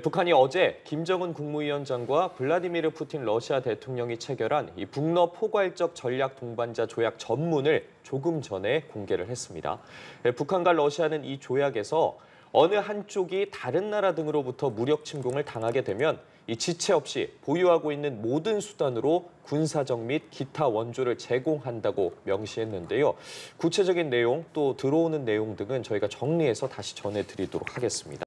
북한이 어제 김정은 국무위원장과 블라디미르 푸틴 러시아 대통령이 체결한 이 북러 포괄적 전략 동반자 조약 전문을 조금 전에 공개를 했습니다. 북한과 러시아는 이 조약에서 어느 한쪽이 다른 나라 등으로부터 무력 침공을 당하게 되면 이 지체 없이 보유하고 있는 모든 수단으로 군사적 및 기타 원조를 제공한다고 명시했는데요. 구체적인 내용 또 들어오는 내용 등은 저희가 정리해서 다시 전해드리도록 하겠습니다.